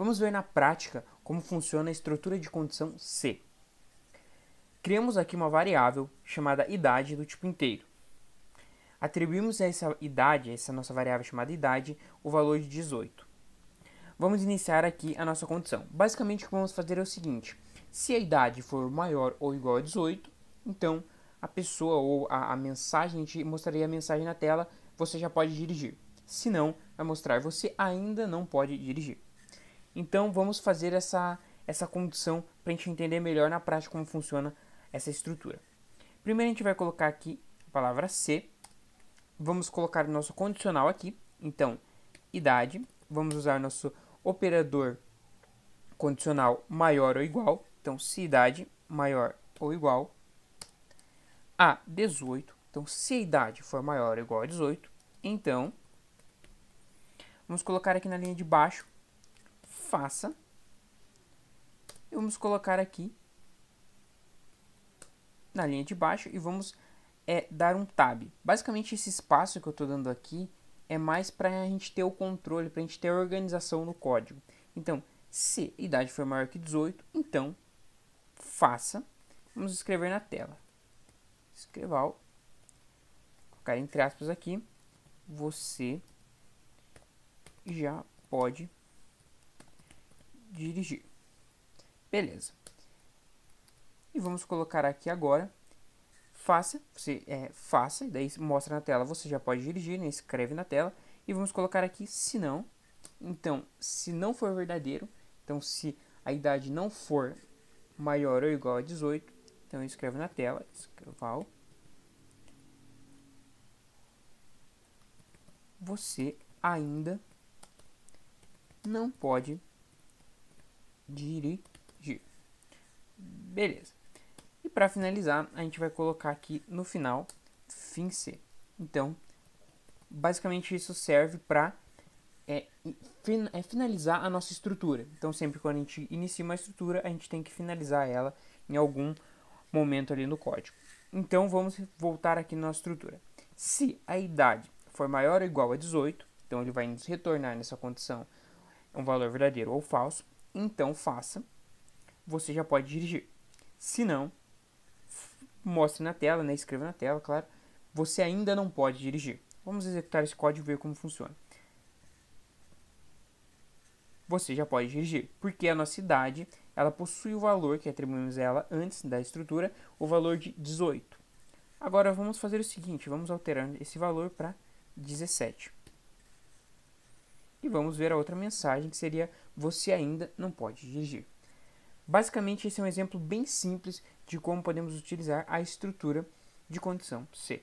Vamos ver na prática como funciona a estrutura de condição C. Criamos aqui uma variável chamada idade do tipo inteiro. Atribuímos a essa idade, a essa nossa variável chamada idade, o valor de 18. Vamos iniciar aqui a nossa condição. Basicamente, o que vamos fazer é o seguinte: se a idade for maior ou igual a 18, então a pessoa ou a, a mensagem, a gente mostraria a mensagem na tela, você já pode dirigir. Se não, vai mostrar você ainda não pode dirigir. Então vamos fazer essa, essa condução para a gente entender melhor na prática como funciona essa estrutura. Primeiro a gente vai colocar aqui a palavra C, vamos colocar o nosso condicional aqui, então idade, vamos usar nosso operador condicional maior ou igual, então se idade maior ou igual a 18, então se a idade for maior ou igual a 18, então vamos colocar aqui na linha de baixo faça. vamos colocar aqui na linha de baixo e vamos é, dar um tab. Basicamente esse espaço que eu estou dando aqui é mais para a gente ter o controle, para a gente ter a organização no código. Então, se a idade for maior que 18, então faça. Vamos escrever na tela. Escreval. Colocar entre aspas aqui. Você já pode dirigir. Beleza. E vamos colocar aqui agora. Faça, você é, faça, daí mostra na tela, você já pode dirigir, né? escreve na tela. E vamos colocar aqui, se não. Então, se não for verdadeiro, então se a idade não for maior ou igual a 18, então escreve na tela, escreval. Você ainda não pode dirigir. Beleza. E para finalizar, a gente vai colocar aqui no final fim C. Então, basicamente isso serve para é, fin é finalizar a nossa estrutura. Então, sempre quando a gente inicia uma estrutura, a gente tem que finalizar ela em algum momento ali no código. Então, vamos voltar aqui na nossa estrutura. Se a idade for maior ou igual a 18, então ele vai nos retornar nessa condição um valor verdadeiro ou falso então faça, você já pode dirigir. Se não, mostre na tela, né? escreva na tela, claro, você ainda não pode dirigir. Vamos executar esse código e ver como funciona. Você já pode dirigir, porque a nossa idade ela possui o valor que atribuímos a ela antes da estrutura, o valor de 18. Agora vamos fazer o seguinte, vamos alterar esse valor para 17 e vamos ver a outra mensagem que seria você ainda não pode dirigir. Basicamente, esse é um exemplo bem simples de como podemos utilizar a estrutura de condição C.